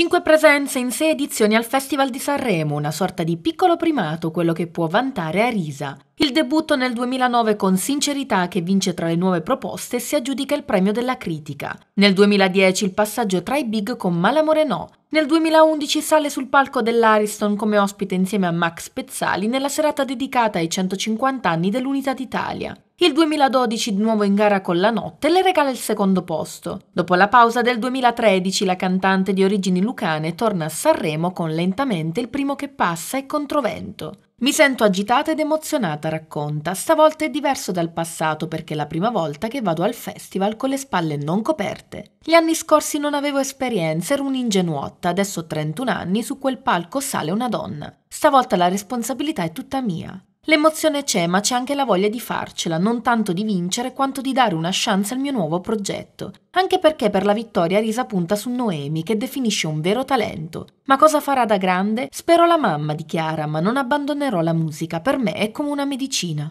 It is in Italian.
Cinque presenze in sei edizioni al Festival di Sanremo, una sorta di piccolo primato, quello che può vantare Arisa. Il debutto nel 2009 con Sincerità che vince tra le nuove proposte si aggiudica il premio della critica. Nel 2010 il passaggio tra i big con Malamore No. Nel 2011 sale sul palco dell'Ariston come ospite insieme a Max Pezzali nella serata dedicata ai 150 anni dell'Unità d'Italia. Il 2012, di nuovo in gara con La Notte, le regala il secondo posto. Dopo la pausa del 2013, la cantante di origini lucane torna a Sanremo con Lentamente il primo che passa e Controvento. Mi sento agitata ed emozionata, racconta. Stavolta è diverso dal passato perché è la prima volta che vado al festival con le spalle non coperte. Gli anni scorsi non avevo esperienza, ero un'ingenuotta, adesso ho 31 anni, su quel palco sale una donna. Stavolta la responsabilità è tutta mia. L'emozione c'è, ma c'è anche la voglia di farcela, non tanto di vincere quanto di dare una chance al mio nuovo progetto. Anche perché per la vittoria Risa punta su Noemi, che definisce un vero talento. Ma cosa farà da grande? Spero la mamma, dichiara, ma non abbandonerò la musica, per me è come una medicina.